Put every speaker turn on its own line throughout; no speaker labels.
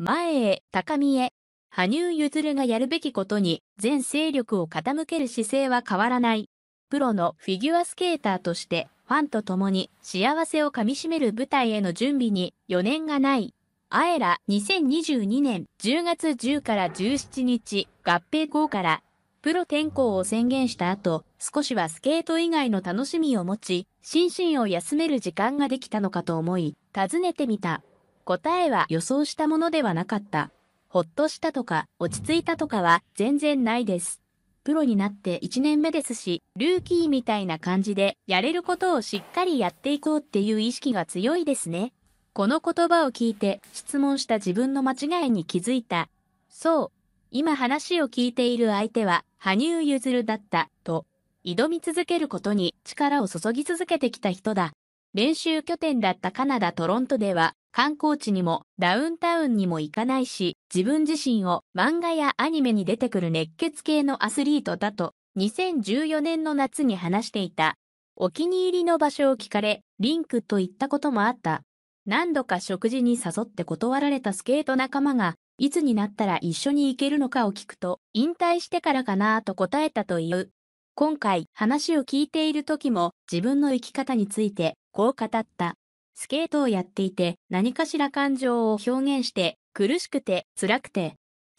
前へ、高みへ。羽生結弦がやるべきことに全勢力を傾ける姿勢は変わらない。プロのフィギュアスケーターとして、ファンと共に幸せをかみしめる舞台への準備に余念がない。あえら2022年10月10から17日合併後からプロ転向を宣言した後、少しはスケート以外の楽しみを持ち、心身を休める時間ができたのかと思い、尋ねてみた。答えは予想したものではなかった。ほっとしたとか、落ち着いたとかは全然ないです。プロになって1年目ですし、ルーキーみたいな感じで、やれることをしっかりやっていこうっていう意識が強いですね。この言葉を聞いて、質問した自分の間違いに気づいた。そう。今話を聞いている相手は、羽生結弦だった、と。挑み続けることに力を注ぎ続けてきた人だ。練習拠点だったカナダ・トロントでは、観光地にもダウンタウンにも行かないし、自分自身を漫画やアニメに出てくる熱血系のアスリートだと、2014年の夏に話していた。お気に入りの場所を聞かれ、リンクと言ったこともあった。何度か食事に誘って断られたスケート仲間が、いつになったら一緒に行けるのかを聞くと、引退してからかなと答えたという。今回話を聞いている時も自分の生き方についてこう語った。スケートをやっていて何かしら感情を表現して苦しくて辛くて。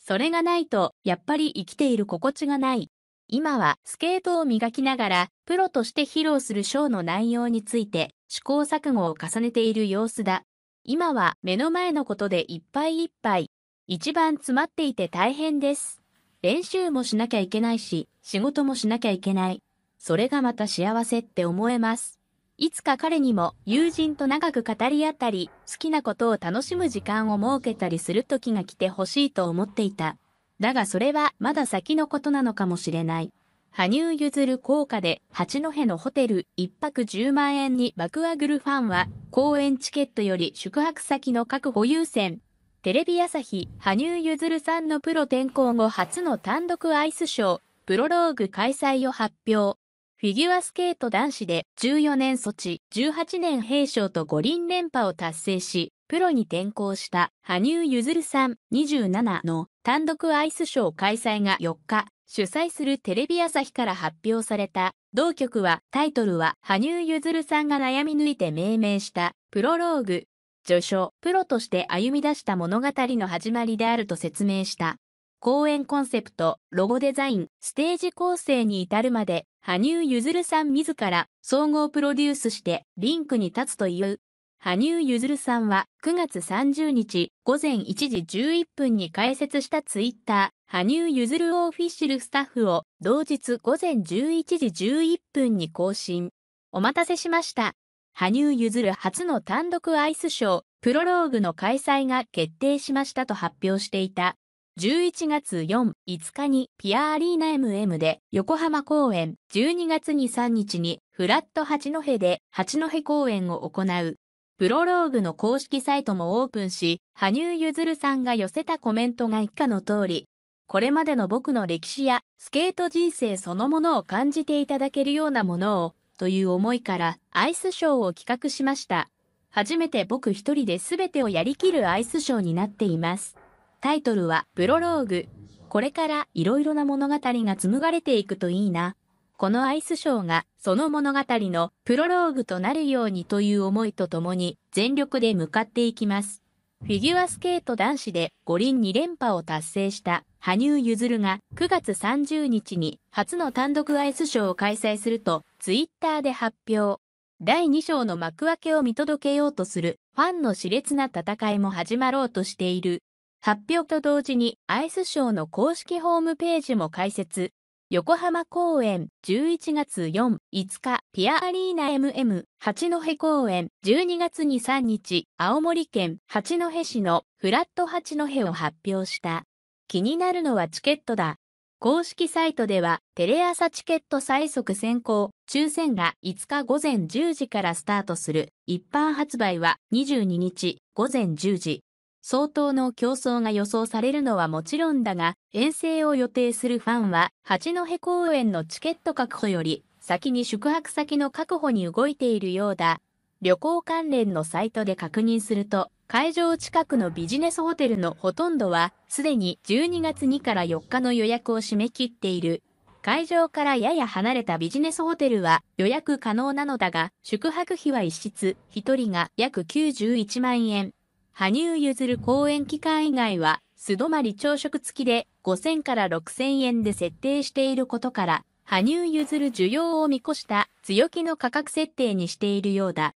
それがないとやっぱり生きている心地がない。今はスケートを磨きながらプロとして披露するショーの内容について試行錯誤を重ねている様子だ。今は目の前のことでいっぱいいっぱい。一番詰まっていて大変です。練習もしなきゃいけないし、仕事もしなきゃいけない。それがまた幸せって思えます。いつか彼にも友人と長く語り合ったり、好きなことを楽しむ時間を設けたりする時が来てほしいと思っていた。だがそれはまだ先のことなのかもしれない。羽生結弦効果で八戸のホテル1泊10万円に爆上グるファンは公演チケットより宿泊先の確保優先。テレビ朝日、羽生結弦さんのプロ転向後初の単独アイスショー、プロローグ開催を発表。フィギュアスケート男子で14年措置、18年平昌と五輪連覇を達成し、プロに転向した羽生結弦さん27の単独アイスショー開催が4日、主催するテレビ朝日から発表された、同局はタイトルは羽生結弦さんが悩み抜いて命名したプロローグ、序章、プロとして歩み出した物語の始まりであると説明した。公演コンセプト、ロゴデザイン、ステージ構成に至るまで、羽生結弦さん自ら総合プロデュースしてリンクに立つという。羽生結弦さんは9月30日午前1時11分に開設したツイッター、羽生結弦オフィシルスタッフを同日午前11時11分に更新。お待たせしました。羽生結弦初の単独アイスショー、プロローグの開催が決定しましたと発表していた。11月4、5日にピアアリーナ MM で横浜公演、12月に3日にフラット八戸で八戸公演を行う。プロローグの公式サイトもオープンし、羽生結弦さんが寄せたコメントが以下の通り、これまでの僕の歴史やスケート人生そのものを感じていただけるようなものを、という思いからアイスショーを企画しました。初めて僕一人で全てをやりきるアイスショーになっています。タイトルは、プロローグ。これからいろいろな物語が紡がれていくといいな。このアイスショーがその物語のプロローグとなるようにという思いとともに全力で向かっていきます。フィギュアスケート男子で五輪2連覇を達成した羽生結弦が9月30日に初の単独アイスショーを開催するとツイッターで発表。第2章の幕開けを見届けようとするファンの熾烈な戦いも始まろうとしている。発表と同時にアイスショーの公式ホームページも開設。横浜公演11月4、5日、ピアアリーナ MM、八戸公演12月2、3日、青森県八戸市のフラット八戸を発表した。気になるのはチケットだ。公式サイトではテレ朝チケット最速先行、抽選が5日午前10時からスタートする。一般発売は22日午前10時。相当の競争が予想されるのはもちろんだが、遠征を予定するファンは、八戸公園のチケット確保より、先に宿泊先の確保に動いているようだ。旅行関連のサイトで確認すると、会場近くのビジネスホテルのほとんどは、すでに12月2から4日の予約を締め切っている。会場からやや離れたビジネスホテルは予約可能なのだが、宿泊費は一室、一人が約91万円。羽生結弦公演期間以外は、素泊まり朝食付きで5000から6000円で設定していることから、羽生結弦需要を見越した強気の価格設定にしているようだ。